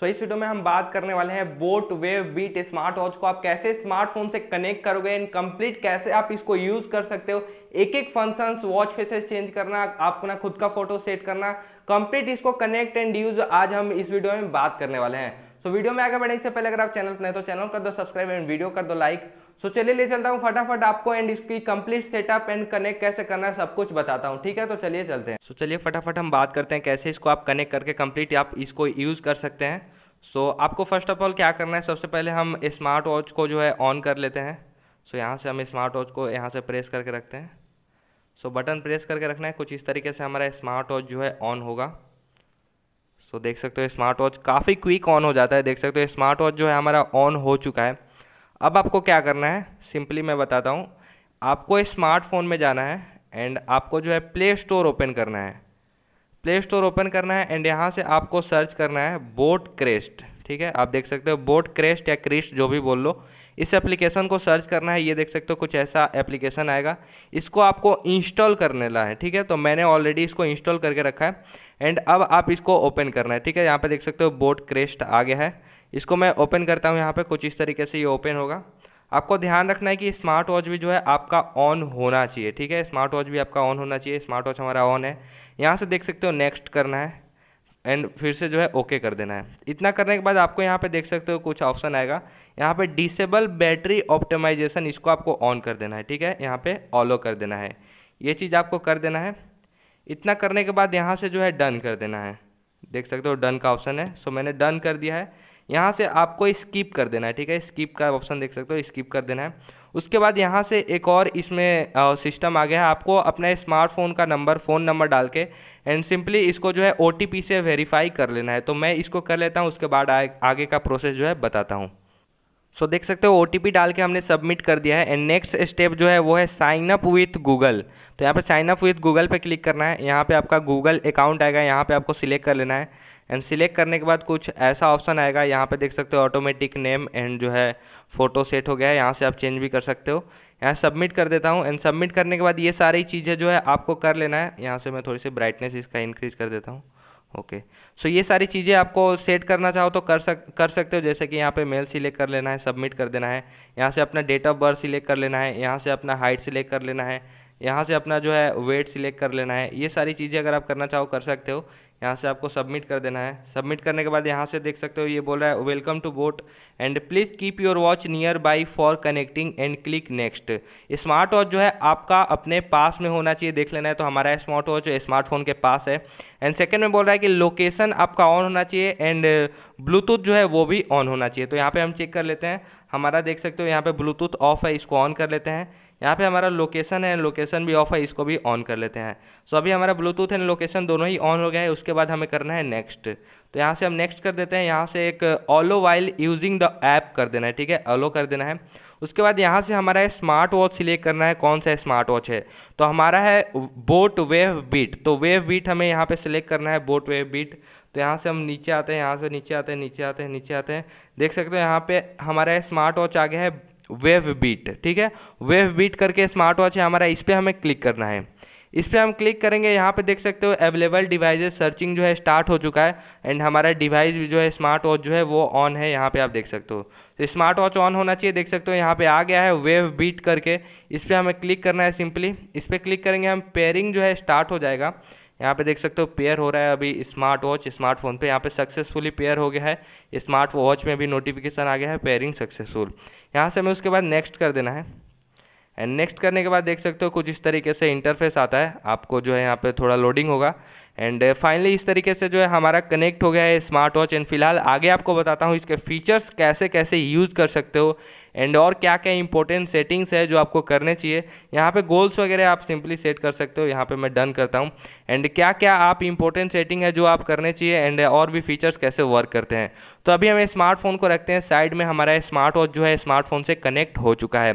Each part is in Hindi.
सो so, इस वीडियो में हम बात करने वाले हैं boAt Wave Beat smart watch को आप कैसे स्मार्टफोन से कनेक्ट करोगे एंड कंप्लीट कैसे आप इसको यूज कर सकते हो एक एक फंक्शंस वॉच फेसेस चेंज करना आपको ना खुद का फोटो सेट करना कंप्लीट इसको कनेक्ट एंड यूज आज हम इस वीडियो में बात करने वाले हैं सो so, वीडियो में आगे बढ़ने से पहले अगर आप चैनल पर नहीं तो चैनल कर दो सब्सक्राइब एंड वीडियो कर दो लाइक सो so, चलिए ले चलता हूँ फटाफट आपको एंड इसकी कंप्लीट सेटअप एंड कनेक्ट कैसे करना है सब कुछ बताता हूँ ठीक है तो चलिए चलते हैं सो so, चलिए फटाफट हम बात करते हैं कैसे इसको आप कनेक्ट करके कंप्लीट आप इसको यूज़ कर सकते हैं सो so, आपको फर्स्ट ऑफ ऑल क्या करना है सबसे पहले हम स्मार्ट वॉच को जो है ऑन कर लेते हैं सो so, यहाँ से हम स्मार्ट वॉच को यहाँ से प्रेस करके रखते हैं सो so, बटन प्रेस करके रखना है कुछ इस तरीके से हमारा स्मार्ट वॉच जो है ऑन होगा सो so, देख सकते हो स्मार्ट वॉच काफ़ी क्विक ऑन हो जाता है देख सकते हो स्मार्ट वॉच जो है हमारा ऑन हो चुका है अब आपको क्या करना है सिंपली मैं बताता हूँ आपको स्मार्टफोन में जाना है एंड आपको जो है प्ले स्टोर ओपन करना है प्ले स्टोर ओपन करना है एंड यहाँ से आपको सर्च करना है बोट क्रेस्ट ठीक है आप देख सकते हो बोट क्रेस्ट या क्रिस्ट जो भी बोल लो इस एप्लीकेशन को सर्च करना है ये देख सकते हो कुछ ऐसा एप्लीकेशन आएगा इसको आपको इंस्टॉल करने ला है ठीक है तो मैंने ऑलरेडी इसको इंस्टॉल करके रखा है एंड अब आप इसको ओपन करना है ठीक है यहाँ पे देख सकते हो बोट क्रेस्ट आ गया है इसको मैं ओपन करता हूँ यहाँ पर कुछ इस तरीके से ये ओपन होगा आपको ध्यान रखना है कि स्मार्ट वॉच भी जो है आपका ऑन होना चाहिए ठीक है स्मार्ट वॉच भी आपका ऑन होना चाहिए स्मार्ट वॉच हमारा ऑन है यहाँ से देख सकते हो नेक्स्ट करना है एंड फिर से जो है ओके कर देना है इतना करने के बाद आपको यहाँ पे देख सकते हो कुछ ऑप्शन आएगा यहाँ पे डिसेबल बैटरी ऑप्टिमाइजेशन इसको आपको ऑन कर देना है ठीक है यहाँ पे ऑलो कर देना है ये चीज़ आपको कर देना है इतना करने के बाद यहाँ से जो है डन कर देना है देख सकते हो डन का ऑप्शन है सो मैंने डन कर दिया है यहाँ से आपको स्किप कर देना है ठीक है स्किप का ऑप्शन देख सकते हो स्किप कर देना है उसके बाद यहाँ से एक और इसमें सिस्टम आ गया है आपको अपना स्मार्टफोन का नंबर फ़ोन नंबर डाल के एंड सिंपली इसको जो है ओ से वेरीफाई कर लेना है तो मैं इसको कर लेता हूँ उसके बाद आ, आगे का प्रोसेस जो है बताता हूँ सो so, देख सकते हो ओ डाल के हमने सबमिट कर दिया है एंड नेक्स्ट स्टेप जो है वो है साइन अप विथ गूगल तो यहाँ पे साइन अप विथ गूगल पे क्लिक करना है यहाँ पे आपका गूगल अकाउंट आएगा यहाँ पे आपको सिलेक्ट कर लेना है एंड सिलेक्ट करने के बाद कुछ ऐसा ऑप्शन आएगा यहाँ पे देख सकते हो ऑटोमेटिक नेम एंड जो है फ़ोटो सेट हो गया है यहाँ से आप चेंज भी कर सकते हो यहाँ सबमिट कर देता हूँ एंड सबमिट करने के बाद ये सारी चीज़ें जो है आपको कर लेना है यहाँ से मैं थोड़ी सी ब्राइटनेस इसका इंक्रीज़ कर देता हूँ ओके okay. सो so, ये सारी चीज़ें आपको सेट करना चाहो तो कर सक कर सकते हो जैसे कि यहाँ पे मेल सिलेक्ट कर लेना है सबमिट कर देना है यहाँ से अपना डेट ऑफ बर्थ सिलेक्ट कर लेना है यहाँ से अपना हाइट सिलेक्ट कर लेना है यहाँ से अपना जो है वेट सिलेक्ट कर लेना है ये सारी चीज़ें अगर आप करना चाहो कर सकते हो यहाँ से आपको सबमिट कर देना है सबमिट करने के बाद यहाँ से देख सकते हो ये बोल रहा है welcome to boAt and please keep your watch nearby for connecting and click next smart watch जो है आपका अपने पास में होना चाहिए देख लेना है तो हमारा स्मार्ट वॉच स्मार्टफोन के पास है एंड सेकेंड में बोल रहा है कि लोकेशन आपका ऑन होना चाहिए एंड ब्लूटूथ जो है वो भी ऑन होना चाहिए तो यहाँ पर हम चेक कर लेते हैं हमारा देख सकते हो यहाँ पर ब्लूटूथ ऑफ है इसको ऑन कर लेते हैं यहाँ पे हमारा लोकेशन है लोकेशन भी ऑफ है इसको भी ऑन कर लेते हैं सो अभी हमारा ब्लूटूथ एंड लोकेशन दोनों ही ऑन हो गया है उसके बाद हमें करना है नेक्स्ट तो यहाँ से हम नेक्स्ट कर देते हैं यहाँ से एक allow while using the app कर देना है ठीक है ऑलो कर देना है उसके बाद यहाँ से हमारा स्मार्ट वॉच सिलेक्ट करना है कौन सा स्मार्ट वॉच है तो हमारा है बोट वेव बीट तो वेव बीट हमें यहाँ पे सिलेक्ट करना है बोट वेव बीट तो यहाँ से हम नीचे आते हैं यहाँ से नीचे आते हैं नीचे आते हैं नीचे आते हैं देख सकते हो यहाँ पे हमारा स्मार्ट वॉच आ गया है वेव बीट ठीक है वेव बीट करके स्मार्ट वॉच है हमारा इस पर हमें क्लिक करना है इस पर हम क्लिक करेंगे यहाँ पे देख सकते हो अवेलेबल डिवाइजेस सर्चिंग जो है स्टार्ट हो चुका है एंड हमारा डिवाइस भी जो है स्मार्ट वॉच जो है वो ऑन है यहाँ पे आप देख सकते हो तो स्मार्ट वॉच ऑन होना चाहिए देख सकते हो यहाँ पे आ गया है वेव बीट करके इस पर हमें क्लिक करना है सिंपली इस पर क्लिक करेंगे हम पेयरिंग जो है स्टार्ट हो जाएगा यहाँ पे देख सकते हो पेयर हो रहा है अभी स्मार्ट वॉच स्मार्टफोन पे यहाँ पे सक्सेसफुली पेयर हो गया है स्मार्ट वॉच में भी नोटिफिकेशन आ गया है पेयरिंग सक्सेसफुल यहाँ से हमें उसके बाद नेक्स्ट कर देना है एंड नेक्स्ट करने के बाद देख सकते हो कुछ इस तरीके से इंटरफेस आता है आपको जो है यहाँ पर थोड़ा लोडिंग होगा एंड फाइनली uh, इस तरीके से जो है हमारा कनेक्ट हो गया है स्मार्ट वॉच एंड फिलहाल आगे आपको बताता हूँ इसके फीचर्स कैसे कैसे यूज़ कर सकते हो एंड और क्या क्या इंपॉर्टेंट सेटिंग्स है जो आपको करने चाहिए यहाँ पे गोल्स वगैरह आप सिंपली सेट कर सकते हो यहाँ पे मैं डन करता हूँ एंड क्या क्या आप इंपॉर्टेंट सेटिंग है जो आप करने चाहिए एंड और भी फीचर्स कैसे वर्क करते हैं तो अभी हमें स्मार्टफोन को रखते हैं साइड में हमारा स्मार्ट वॉच जो है स्मार्टफोन से कनेक्ट हो चुका है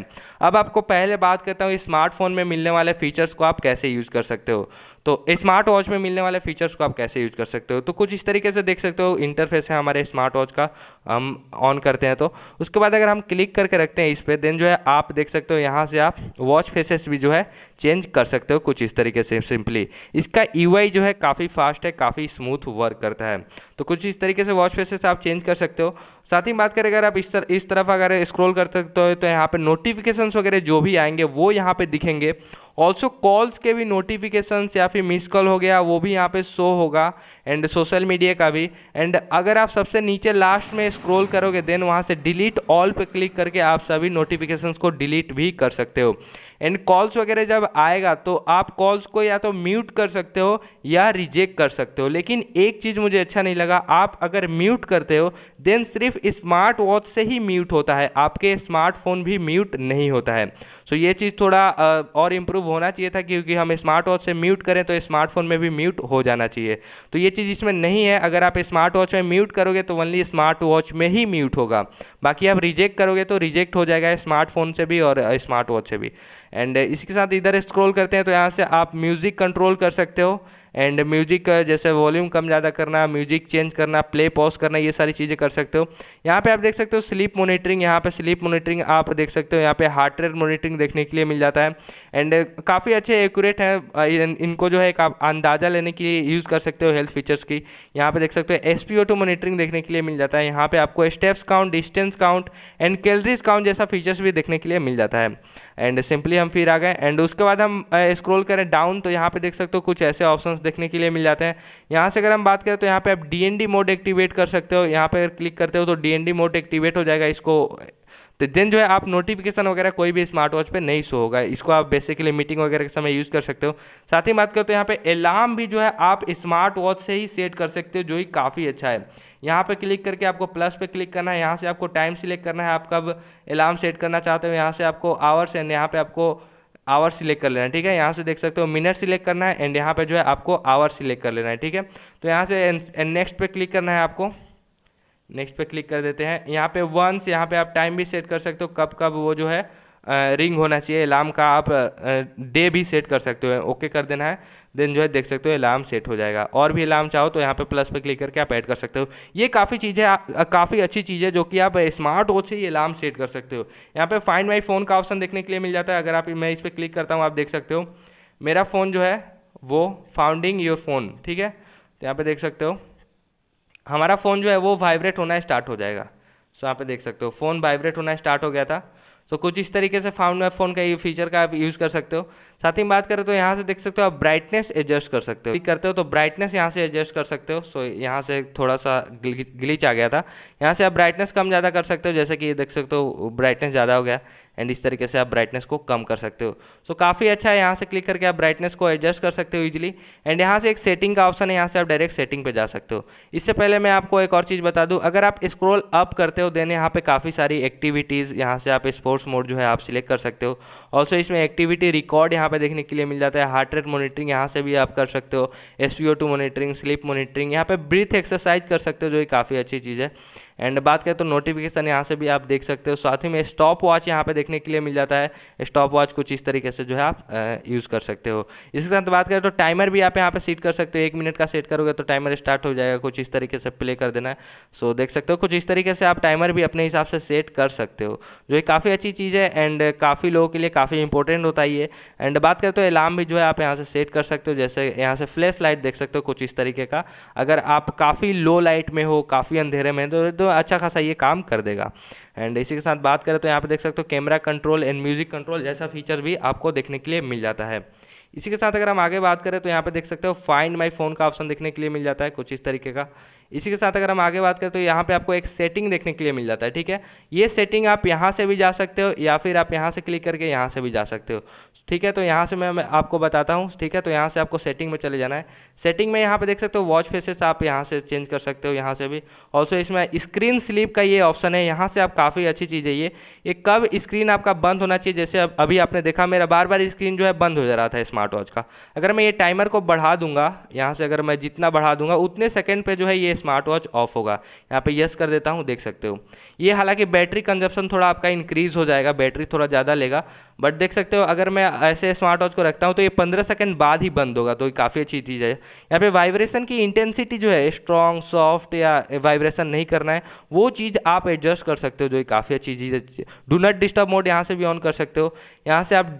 अब आपको पहले बात करता हूँ स्मार्टफोन में मिलने वाले फीचर्स को आप कैसे यूज़ कर सकते हो तो स्मार्ट वॉच में मिलने वाले फीचर्स को आप कैसे यूज़ कर सकते हो तो कुछ इस तरीके से देख सकते हो इंटरफेस है हमारे स्मार्ट वॉच का हम ऑन करते हैं तो उसके बाद अगर हम क्लिक करके रखते हैं इस पर देन जो है आप देख सकते हो यहाँ से आप वॉच फेसेस भी जो है चेंज कर सकते हो कुछ इस तरीके से सिंपली इसका ई e जो है काफ़ी फास्ट है काफ़ी स्मूथ वर्क करता है तो कुछ इस तरीके से वॉच फेसेस आप चेंज कर सकते हो साथ ही बात करें अगर आप इस तर, इस तरफ अगर स्क्रॉल कर सकते हो तो यहाँ पे नोटिफिकेशंस वगैरह जो भी आएंगे वो यहाँ पे दिखेंगे ऑल्सो कॉल्स के भी नोटिफिकेशन या फिर मिस कॉल हो गया वो भी यहाँ पे शो होगा एंड सोशल मीडिया का भी एंड अगर आप सबसे नीचे लास्ट में स्क्रॉल करोगे देन वहाँ से डिलीट ऑल पे क्लिक करके आप सभी नोटिफिकेशन को डिलीट भी कर सकते हो एंड कॉल्स वगैरह जब आएगा तो आप कॉल्स को या तो म्यूट कर सकते हो या रिजेक्ट कर सकते हो लेकिन एक चीज़ मुझे अच्छा नहीं लगा आप अगर म्यूट करते हो देन सिर्फ स्मार्ट वॉच से ही म्यूट होता है आपके स्मार्टफोन भी म्यूट नहीं होता है सो so ये चीज़ थोड़ा और इम्प्रूव होना चाहिए था क्योंकि हम स्मार्ट वॉच से म्यूट करें तो स्मार्टफोन में भी म्यूट हो जाना चाहिए तो ये चीज़ इसमें नहीं है अगर आप स्मार्ट वॉच में म्यूट करोगे तो ओनली स्मार्ट वॉच में ही म्यूट होगा बाकी आप रिजेक्ट करोगे तो रिजेक्ट हो जाएगा स्मार्टफोन से भी और स्मार्ट वॉच से भी एंड uh, इसी के साथ इधर स्क्रॉल करते हैं तो यहाँ से आप म्यूज़िक कंट्रोल कर सकते हो एंड म्यूजिक uh, जैसे वॉल्यूम कम ज़्यादा करना म्यूजिक चेंज करना प्ले पॉज करना ये सारी चीज़ें कर सकते हो यहाँ पे आप देख सकते हो स्लीप मोनिटरिंग यहाँ पे स्लीप मोनिटरिंग आप देख सकते हो यहाँ पे हार्ट रेट मोनिटरिंग देखने के लिए मिल जाता है एंड uh, काफ़ी अच्छे एक्यूरेट हैं इनको जो है एक आप अंदाज़ा लेने के लिए यूज़ कर सकते हो हेल्थ फीचर्स की यहाँ पर देख सकते हो एस पी मोनिटरिंग देखने के लिए मिल जाता है यहाँ पर आपको steps count distance count and calories count जैसा फीचर्स भी देखने के लिए मिल जाता है एंड सिंपली हम फिर आ गए एंड उसके बाद हम स्क्रॉल करें डाउन तो यहाँ पे देख सकते हो कुछ ऐसे ऑप्शंस देखने के लिए मिल जाते हैं यहाँ से अगर हम बात करें तो यहाँ पे आप डी मोड एक्टिवेट कर सकते हो यहाँ पे अगर क्लिक करते हो तो डी मोड एक्टिवेट हो जाएगा इसको तो देन जो है आप नोटिफिकेशन वगैरह कोई भी स्मार्ट वॉच पर नहीं शो होगा इसको आप बेसिकली मीटिंग वगैरह के समय यूज़ कर सकते हो साथ ही बात करते हो यहाँ पे अलार्म भी जो है आप स्मार्ट वॉच से ही सेट कर सकते हो जो ही काफ़ी अच्छा है यहाँ पे क्लिक करके आपको प्लस पे क्लिक करना है यहाँ से आपको टाइम सिलेक्ट करना है आप कब अलार्म सेट करना चाहते हो यहाँ से आपको आवर्स एंड यहाँ पे आपको आवर सिलेक्ट कर लेना है ठीक है यहाँ से देख सकते हो मिनट सिलेक्ट करना है एंड यहाँ पे जो है आपको आवर सिलेक्ट कर लेना है ठीक है तो यहाँ से नेक्स्ट पे क्लिक करना है आपको नेक्स्ट पे क्लिक कर देते हैं यहाँ पे वंस यहाँ पे आप टाइम भी सेट कर सकते हो कब कब वो जो है रिंग होना चाहिए अलार्म का आप डे भी सेट कर सकते हो ओके कर देना है देन जो है देख सकते हो अलार्म सेट हो जाएगा और भी अलार्म चाहो तो यहाँ पे प्लस पे क्लिक करके आप ऐड कर सकते हो ये काफ़ी चीज़ें काफ़ी अच्छी चीज़ है जो कि आप स्मार्ट वॉच से ही अलार्म सेट कर सकते हो यहाँ पे फाइंड माई फ़ोन का ऑप्शन देखने के लिए मिल जाता है अगर आप मैं इस पर क्लिक करता हूँ आप देख सकते हो मेरा फ़ोन जो है वो फाउंडिंग योर फ़ोन ठीक है तो यहाँ पर देख सकते हो हमारा फ़ोन जो है वो वाइब्रेट होना स्टार्ट हो जाएगा सो यहाँ पर देख सकते हो फ़ोन वाइब्रेट होना स्टार्ट हो गया था तो कुछ इस तरीके से फाउंड फ़ोन का ये फीचर का आप यूज़ कर सकते हो साथ ही बात करें तो यहाँ से देख सकते हो आप ब्राइटनेस एडजस्ट कर सकते हो क्लिक करते हो तो ब्राइटनेस यहाँ से एडजस्ट कर सकते हो सो यहाँ से थोड़ा सा ग्लिच आ गया था यहाँ से आप ब्राइटनेस कम ज़्यादा कर सकते हो जैसे कि ये देख सकते हो ब्राइटनेस ज़्यादा हो गया एंड इस तरीके से आप ब्राइटनेस को कम कर सकते हो सो so, काफ़ी अच्छा है यहाँ से क्लिक करके आप ब्राइटनेस को एडजस्ट कर सकते हो इजीली एंड यहाँ से एक सेटिंग का ऑप्शन है यहाँ से आप डायरेक्ट सेटिंग पे जा सकते हो इससे पहले मैं आपको एक और चीज़ बता दूँ अगर आप स्क्रोल अप करते हो देन यहाँ पर काफ़ी सारी एक्टिविटीज़ यहाँ से आप स्पोर्ट्स मोड जो है आप सिलेक्ट कर सकते हो ऑल्सो इसमें एक्टिविटी रिकॉर्ड यहाँ पर देखने के लिए मिल जाता है हार्ट रेट मोनिटरिंग यहाँ से भी आप कर सकते हो एस मॉनिटरिंग स्लीप मोनिटरिंग यहाँ पर ब्रीथ एक्सरसाइज कर सकते हो जो कि काफ़ी अच्छी चीज़ है एंड बात करें तो नोटिफिकेशन यहाँ से भी आप देख सकते हो साथ ही में स्टॉप वॉच यहाँ पे देखने के लिए मिल जाता है स्टॉप वॉच कुछ इस तरीके से जो है आप यूज़ कर सकते हो इसके साथ बात करें तो टाइमर भी आप यहाँ पे सेट कर सकते हो एक मिनट का सेट करोगे तो टाइमर स्टार्ट हो जाएगा कुछ इस तरीके से प्ले कर देना है सो देख सकते हो कुछ इस तरीके से आप टाइमर भी अपने हिसाब से सेट कर सकते हो जो एक काफ़ी अच्छी चीज़ है एंड काफ़ी लोगों के लिए काफ़ी इंपॉर्टेंट होता ही है एंड बात करें तो अलार्म भी जो है आप यहाँ से सेट कर सकते हो जैसे यहाँ से फ्लैश लाइट देख सकते हो कुछ इस तरीके का अगर आप काफ़ी लो लाइट में हो काफ़ी अंधेरे में तो, तो तो अच्छा खासा ये काम कर देगा एंड इसी के साथ बात करें तो यहाँ पर देख सकते हो camera control and music control जैसा फीचर भी आपको देखने के लिए मिल जाता है इसी के साथ अगर हम आगे बात करें तो यहाँ पे देख सकते हो फाइंड माय फ़ोन का ऑप्शन देखने के लिए मिल जाता है कुछ इस तरीके का इसी के साथ अगर हम आगे बात करें तो यहाँ पे आपको एक सेटिंग देखने के लिए मिल जाता है ठीक है ये सेटिंग आप यहाँ से भी जा सकते हो या फिर आप यहाँ से क्लिक करके यहाँ से भी जा सकते हो ठीक है तो यहाँ से मैं, मैं आपको बताता हूँ ठीक है तो यहाँ से आपको सेटिंग में चले जाना है सेटिंग में यहाँ पे देख सकते हो वॉच फेसेस आप यहाँ से चेंज कर सकते हो यहाँ से भी ऑल्सो इसमें स्क्रीन स्लीप का ये ऑप्शन है यहाँ से आप काफ़ी अच्छी चीज़ है ये ये कब स्क्रीन आपका बंद होना चाहिए जैसे अब अभी आपने देखा मेरा बार बार स्क्रीन जो है बंद हो जा रहा था स्मार्ट वॉच का अगर मैं ये टाइमर को बढ़ा दूंगा यहाँ से अगर मैं जितना बढ़ा दूंगा उतने सेकेंड पर जो है ये स्मार्ट वॉच ऑफ होगा यहाँ पर यस कर देता हूँ देख सकते हो ये हालांकि बैटरी कंजप्शन थोड़ा आपका इंक्रीज़ हो जाएगा बैटरी थोड़ा ज़्यादा लेगा बट देख सकते हो अगर मैं ऐसे स्मार्ट वॉच को रखता हूँ तो ये पंद्रह सेकेंड बाद ही बंद होगा तो ये काफ़ी अच्छी चीज़ है यहाँ पे वाइब्रेशन की इंटेंसिटी जो है स्ट्रॉन्ग सॉफ्ट या वाइब्रेशन नहीं करना है वो चीज़ आप एडजस्ट कर सकते हो जो ये काफ़ी अच्छी चीज़ है डू नॉट डिस्टर्ब मोड यहाँ से भी ऑन कर सकते हो यहाँ से आप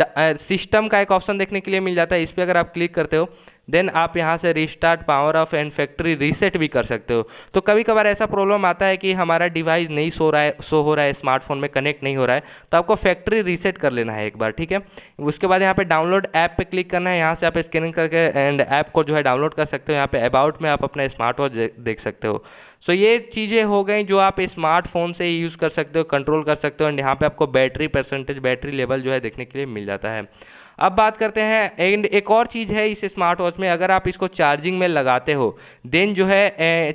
सिस्टम का एक ऑप्शन देखने के लिए मिल जाता है इस पर अगर आप क्लिक करते हो देन आप यहाँ से restart power off and factory reset भी कर सकते हो तो कभी कभार ऐसा प्रॉब्लम आता है कि हमारा डिवाइस नहीं सो रहा है सो हो रहा है स्मार्टफोन में कनेक्ट नहीं हो रहा है तो आपको फैक्ट्री रीसेट कर लेना है एक बार ठीक है उसके बाद यहाँ पे डाउनलोड ऐप पे क्लिक करना है यहाँ से आप स्कैनिंग करके एंड ऐप को जो है डाउनलोड कर सकते हो यहाँ पे अबाउट में आप अपना स्मार्ट वॉच देख सकते हो सो so, ये चीज़ें हो गई जो आप स्मार्टफोन से यूज़ कर सकते हो कंट्रोल कर सकते हो एंड यहाँ पर आपको बैटरी परसेंटेज बैटरी लेवल जो है देखने के लिए मिल जाता है अब बात करते हैं एंड एक और चीज़ है इस स्मार्ट वॉच में अगर आप इसको चार्जिंग में लगाते हो देन जो है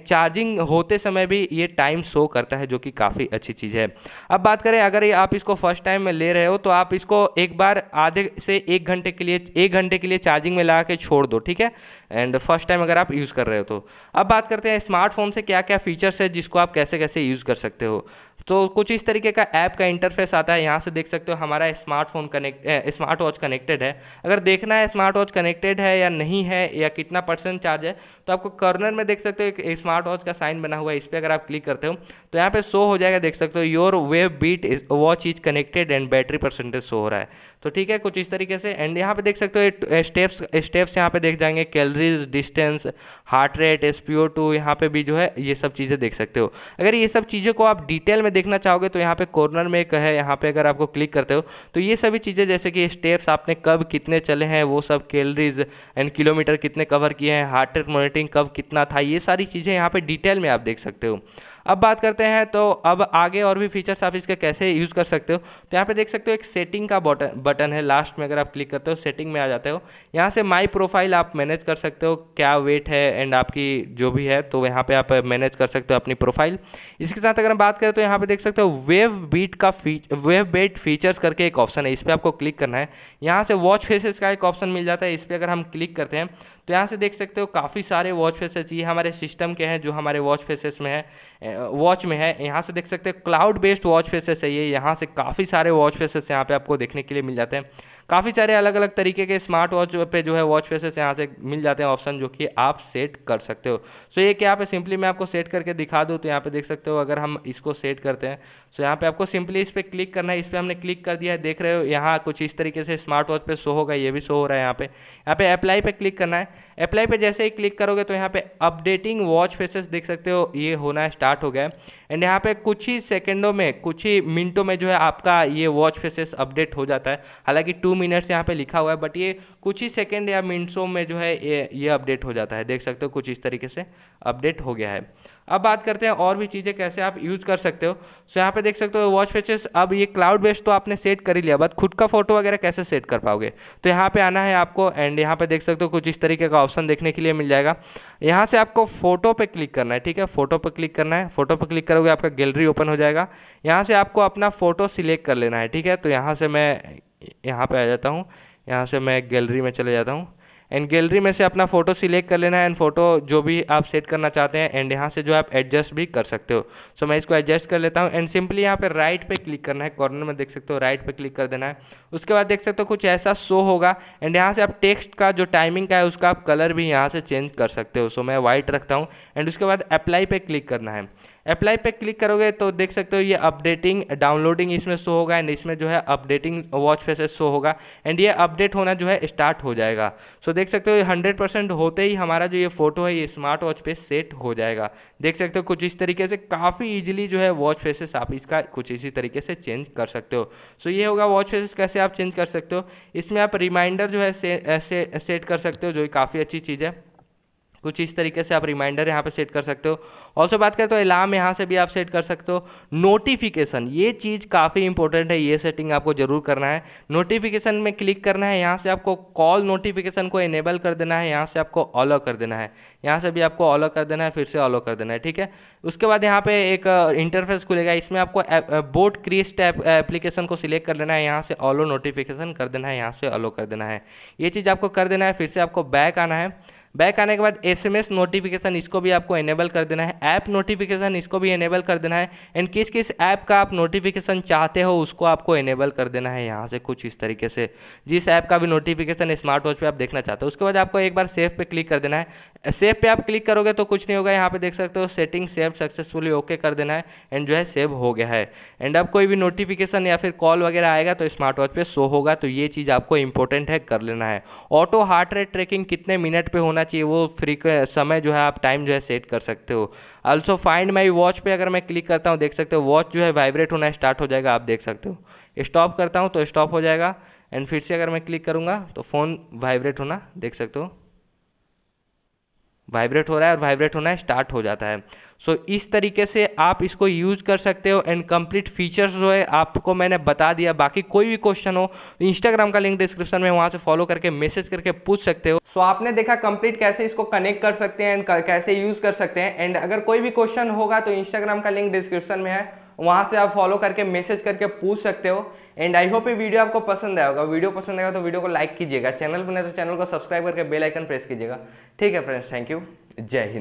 चार्जिंग होते समय भी ये टाइम शो करता है जो कि काफ़ी अच्छी चीज़ है अब बात करें अगर ये आप इसको फर्स्ट टाइम में ले रहे हो तो आप इसको एक बार आधे से एक घंटे के लिए एक घंटे के लिए चार्जिंग में लगा के छोड़ दो ठीक है एंड फर्स्ट टाइम अगर आप यूज़ कर रहे हो तो अब बात करते हैं स्मार्टफोन से क्या क्या फ़ीचर्स है जिसको आप कैसे कैसे यूज़ कर सकते हो तो कुछ इस तरीके का ऐप का इंटरफेस आता है यहाँ से देख सकते हो हमारा smartphone connect smart watch connected है अगर देखना है स्मार्ट वॉच कनेक्टेड है या नहीं है या कितना परसेंट चार्ज है तो आपको कॉर्नर में देख सकते हो एक स्मार्ट वॉच का साइन बना हुआ है इस पर अगर आप क्लिक करते हो तो यहाँ पे शो हो जाएगा देख सकते हो your Wave Beat watch is connected and battery percentage show हो रहा है तो ठीक है कुछ इस तरीके से एंड यहाँ पे देख सकते हो स्टेप्स स्टेप्स यहाँ पे देख जाएंगे calorie increase distance heart rate एस टू यहाँ पे भी जो है ये सब चीज़ें देख सकते हो अगर ये सब चीज़ों को आप डिटेल में देखना चाहोगे तो यहाँ पे कॉर्नर में एक है यहाँ पे अगर आपको क्लिक करते हो तो ये सभी चीज़ें जैसे कि स्टेप्स आपने कब कितने चले हैं वो सब कैलरीज एंड किलोमीटर कितने कवर किए हैं हार्ट रेट मॉनिटरिंग कब कितना था ये सारी चीज़ें यहाँ पर डिटेल में आप देख सकते हो अब बात करते हैं तो अब आगे और भी फीचर्स आप इसके कैसे यूज़ कर सकते हो तो यहाँ पे देख सकते हो एक सेटिंग का बटन बटन है लास्ट में अगर आप क्लिक करते हो सेटिंग में आ जाते हो यहाँ से माई प्रोफाइल आप मैनेज कर सकते हो क्या वेट है एंड आपकी जो भी है तो यहाँ पर आप मैनेज कर सकते हो अपनी प्रोफाइल इसके साथ अगर हम बात करें तो यहाँ पर देख सकते हो वेव बीट का फीच वेव बेट फीचर्स करके एक ऑप्शन है इस पर आपको क्लिक करना है यहाँ से वॉच फेसेस का एक ऑप्शन मिल जाता है इस पर अगर हम क्लिक करते हैं तो यहाँ से देख सकते हो काफ़ी सारे वॉच फेसेस ये हमारे सिस्टम के हैं जो हमारे वॉच फेसेस में है वॉच में है यहाँ से देख सकते हो क्लाउड बेस्ड वॉच फेसेस है ये यहाँ से काफ़ी सारे वॉच फेसेस यहाँ पे आपको देखने के लिए मिल जाते हैं काफ़ी सारे अलग अलग तरीके के स्मार्ट वॉच पे जो है वॉच फेसेस यहाँ से मिल जाते हैं ऑप्शन जो कि आप सेट कर सकते हो सो ये क्या पे सिंपली मैं आपको सेट करके दिखा दूँ तो यहाँ पे देख सकते हो अगर हम इसको सेट करते हैं सो यहाँ पे आपको सिंपली इस पर क्लिक करना है इस पर हमने क्लिक कर दिया है देख रहे हो यहाँ कुछ इस तरीके से स्मार्ट वॉच पर शो होगा ये भी शो हो रहा है यहाँ पे यहाँ पे अप्लाई पर क्लिक करना है अप्लाई पर जैसे ही क्लिक करोगे तो यहाँ पे अपडेटिंग वॉच फेसेस देख सकते हो ये होना स्टार्ट हो गया है एंड यहाँ पे कुछ ही सेकेंडों में कुछ ही मिनटों में जो है आपका ये वॉच फेसेस अपडेट हो जाता है हालाँकि टू मिनट्स यहाँ पे लिखा हुआ है बट ये कुछ ही सेकेंड या मिनटों में जो है ये ये अपडेट हो जाता है देख सकते हो कुछ इस तरीके से अपडेट हो गया है अब बात करते हैं और भी चीज़ें कैसे आप यूज़ कर सकते हो सो यहाँ पे देख सकते हो वॉच फेचेस अब ये क्लाउड बेस्ड तो आपने सेट कर ही लिया बट खुद का फोटो वगैरह कैसे सेट कर पाओगे तो यहाँ पे आना है आपको एंड यहाँ पे देख सकते हो कुछ इस तरीके का ऑप्शन देखने के लिए मिल जाएगा यहाँ से आपको फोटो पे क्लिक करना है ठीक है फोटो पर क्लिक करना है फोटो पर क्लिक करोगे आपका गैलरी ओपन हो जाएगा यहाँ से आपको अपना फोटो सिलेक्ट कर लेना है ठीक है तो यहाँ से मैं यहाँ पे आ जाता हूँ यहाँ से मैं गैलरी में चले जाता हूँ एंड गैलरी में से अपना फ़ोटो सिलेक्ट कर लेना है एंड फ़ोटो जो भी आप सेट करना चाहते हैं एंड यहाँ से जो आप एडजस्ट भी कर सकते हो सो so, मैं इसको एडजस्ट कर लेता हूँ एंड सिंपली यहाँ पे राइट पे क्लिक करना है कॉर्नर में देख सकते हो राइट पे क्लिक कर देना है उसके बाद देख सकते हो कुछ ऐसा शो होगा एंड यहाँ से आप टेक्स्ट का जो टाइमिंग का है उसका आप कलर भी यहाँ से चेंज कर सकते हो सो so, मैं वाइट रखता हूँ एंड उसके बाद अप्लाई पर क्लिक करना है अप्लाई पे क्लिक करोगे तो देख सकते हो ये अपडेटिंग डाउनलोडिंग इसमें शो होगा एंड इसमें जो है अपडेटिंग वॉच फेसेस शो होगा एंड ये अपडेट होना जो है स्टार्ट हो जाएगा सो so, देख सकते हो हंड्रेड परसेंट होते ही हमारा जो ये फोटो है ये स्मार्ट वॉच पे सेट हो जाएगा देख सकते हो कुछ इस तरीके से काफ़ी ईजिली जो है वॉच फेसेस आप इसका कुछ इसी तरीके से चेंज कर सकते हो सो so, ये होगा वॉच फेसेस कैसे आप चेंज कर सकते हो इसमें आप रिमाइंडर जो है से, से, सेट कर सकते हो जो काफ़ी अच्छी चीज़ है कुछ इस तरीके से आप रिमाइंडर यहाँ पे सेट कर सकते हो ऑल्सो बात करें तो अलार्म यहाँ से भी आप सेट कर सकते हो नोटिफिकेशन ये चीज़ काफ़ी इंपॉर्टेंट है ये सेटिंग आपको ज़रूर करना है नोटिफिकेशन में क्लिक करना है यहाँ से आपको कॉल नोटिफिकेशन को इनेबल कर देना है यहाँ से आपको ऑलो कर देना है यहाँ से भी आपको ऑलो कर देना है फिर से ऑलो कर देना है ठीक है उसके बाद यहाँ पे एक इंटरफेस खुलेगा इसमें आपको बोट क्रिस्ट एप्लीकेशन को सिलेक्ट कर लेना है यहाँ से ऑलो नोटिफिकेशन कर देना है यहाँ से ऑलो कर देना है ये चीज़ आपको कर देना है फिर से आपको बैक आना है बैक आने के बाद एसएमएस नोटिफिकेशन इसको भी आपको इनेबल कर देना है ऐप नोटिफिकेशन इसको भी इनेबल कर देना है एंड किस किस ऐप का आप नोटिफिकेशन चाहते हो उसको आपको इनेबल कर देना है यहाँ से कुछ इस तरीके से जिस ऐप का भी नोटिफिकेशन स्मार्ट वॉच पर आप देखना चाहते हो उसके बाद आपको एक बार सेफ पे क्लिक कर देना है सेफ पे आप क्लिक करोगे तो कुछ नहीं होगा यहाँ पे देख सकते हो सेटिंग सेव सक्सेसफुली ओके कर देना है एंड जो है सेव हो गया है एंड अब कोई भी नोटिफिकेशन या फिर कॉल वगैरह आएगा तो स्मार्ट वॉच पर शो होगा तो ये चीज़ आपको इंपॉर्टेंट है कर लेना है ऑटो हार्ट रेट ट्रैकिंग कितने मिनट पर होना करना चाहिए वो फ्रीक्वे समय जो है आप टाइम जो है सेट कर सकते हो अल्सो फाइंड माई वॉच पे अगर मैं क्लिक करता हूँ देख सकते हो वॉच जो है वाइब्रेट होना स्टार्ट हो जाएगा आप देख सकते हो स्टॉप करता हूँ तो स्टॉप हो जाएगा एंड फिर से अगर मैं क्लिक करूँगा तो फ़ोन वाइब्रेट होना देख सकते हो वाइब्रेट हो रहा है और वाइब्रेट होना स्टार्ट हो जाता है सो so, इस तरीके से आप इसको यूज़ कर सकते हो एंड कंप्लीट फीचर्स जो है आपको मैंने बता दिया बाकी कोई भी क्वेश्चन हो इंस्टाग्राम का लिंक डिस्क्रिप्शन में वहाँ से फॉलो करके मैसेज करके पूछ सकते हो सो so, आपने देखा कंप्लीट कैसे इसको कनेक्ट कर सकते हैं एंड कैसे यूज़ कर सकते हैं एंड अगर कोई भी क्वेश्चन होगा तो इंस्टाग्राम का लिंक डिस्क्रिप्शन में है वहाँ से आप फॉलो करके मैसेज करके पूछ सकते हो एंड आई होप ये वीडियो आपको पसंद आया होगा वीडियो पसंद आएगा तो वीडियो को लाइक कीजिएगा चैनल पर नहीं तो चैनल को सब्सक्राइब करके बेल आइकन प्रेस कीजिएगा ठीक है फ्रेंड्स थैंक यू जय हिंद